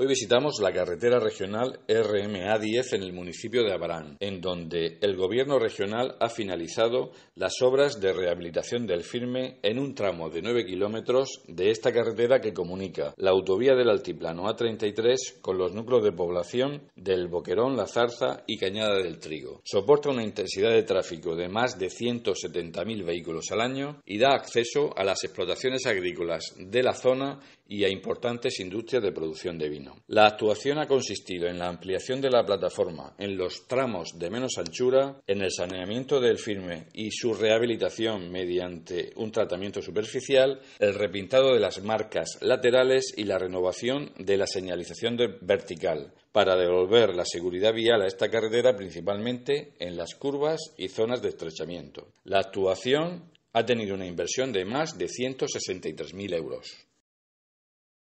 Hoy visitamos la carretera regional RMA10 en el municipio de Abarán, en donde el gobierno regional ha finalizado las obras de rehabilitación del firme en un tramo de 9 kilómetros de esta carretera que comunica la autovía del Altiplano A33 con los núcleos de población del Boquerón, La Zarza y Cañada del Trigo. Soporta una intensidad de tráfico de más de 170.000 vehículos al año y da acceso a las explotaciones agrícolas de la zona y a importantes industrias de producción de vino. La actuación ha consistido en la ampliación de la plataforma en los tramos de menos anchura, en el saneamiento del firme y su rehabilitación mediante un tratamiento superficial, el repintado de las marcas laterales y la renovación de la señalización vertical para devolver la seguridad vial a esta carretera principalmente en las curvas y zonas de estrechamiento. La actuación ha tenido una inversión de más de 163.000 euros.